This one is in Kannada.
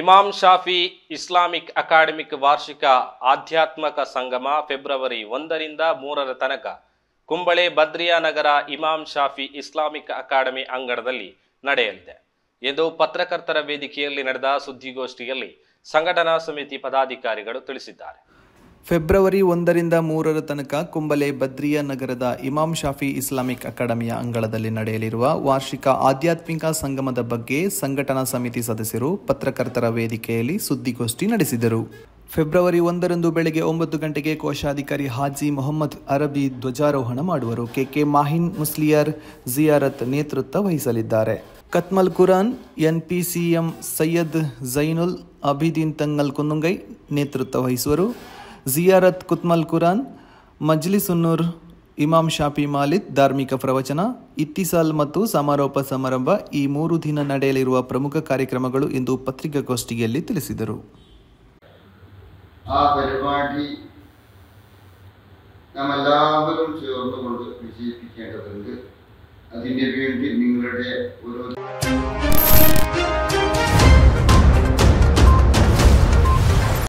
ಇಮಾಮ್ ಶಾಫಿ ಇಸ್ಲಾಮಿಕ್ ಅಕಾಡೆಮಿಕ್ ವಾರ್ಷಿಕ ಆಧ್ಯಾತ್ಮಕ ಸಂಗಮ ಫೆಬ್ರವರಿ ಒಂದರಿಂದ ಮೂರರ ತನಕ ಕುಂಬಳೆ ಬದ್ರಿಯಾ ನಗರ ಇಮಾಮ್ ಶಾಫಿ ಇಸ್ಲಾಮಿಕ್ ಅಕಾಡೆಮಿ ಅಂಗಡದಲ್ಲಿ ನಡೆಯಲಿದೆ ಎಂದು ಪತ್ರಕರ್ತರ ವೇದಿಕೆಯಲ್ಲಿ ನಡೆದ ಸುದ್ದಿಗೋಷ್ಠಿಯಲ್ಲಿ ಸಂಘಟನಾ ಸಮಿತಿ ಪದಾಧಿಕಾರಿಗಳು ತಿಳಿಸಿದ್ದಾರೆ ಫೆಬ್ರವರಿ ಒಂದರಿಂದ ಮೂರರ ತನಕ ಕುಂಬಲೆ ಬದ್ರಿಯಾ ನಗರದ ಇಮಾಮ್ ಶಾಫಿ ಇಸ್ಲಾಮಿಕ್ ಅಕಾಡೆಮಿಯ ಅಂಗಳದಲ್ಲಿ ನಡೆಯಲಿರುವ ವಾರ್ಷಿಕ ಆಧ್ಯಾತ್ಮಿಕ ಸಂಗಮದ ಬಗ್ಗೆ ಸಂಘಟನಾ ಸಮಿತಿ ಸದಸ್ಯರು ಪತ್ರಕರ್ತರ ವೇದಿಕೆಯಲ್ಲಿ ಸುದ್ದಿಗೋಷ್ಠಿ ನಡೆಸಿದರು ಫೆಬ್ರವರಿ ಒಂದರಂದು ಬೆಳಗ್ಗೆ ಒಂಬತ್ತು ಗಂಟೆಗೆ ಕೋಶಾಧಿಕಾರಿ ಹಾಜಿ ಮೊಹಮ್ಮದ್ ಅರಬಿ ಧ್ವಜಾರೋಹಣ ಮಾಡುವರು ಕೆಕೆ ಮಾಹಿನ್ ಮುಸ್ಲಿಯರ್ ಜಿಯಾರತ್ ನೇತೃತ್ವ ವಹಿಸಲಿದ್ದಾರೆ ಕತ್ಮಲ್ ಕುರಾನ್ ಎನ್ಪಿಸಿಎಂ ಸೈಯದ್ ಜೈನುಲ್ ಅಬಿದೀನ್ ತಂಗಲ್ ಕುನ್ನಂಗೈ ನೇತೃತ್ವ ವಹಿಸುವರು ಜಿಯಾರತ್ ಕುತ್ಮಲ್ ಕುರಾನ್ ಮಜ್ಲಿಸುನ್ನೂರ್ ಇಮಾಮ್ ಶಾಫಿ ಮಾಲಿದ್ ಧಾರ್ಮಿಕ ಪ್ರವಚನ ಇತ್ತಿಸಾಲ್ ಮತ್ತು ಸಮಾರೋಪ ಸಮಾರಂಭ ಈ ಮೂರು ದಿನ ನಡೆಯಲಿರುವ ಪ್ರಮುಖ ಕಾರ್ಯಕ್ರಮಗಳು ಎಂದು ಪತ್ರಿಕಾಗೋಷ್ಠಿಯಲ್ಲಿ ತಿಳಿಸಿದರು ആ പരിപാടി ചേർന്നുകൊണ്ട്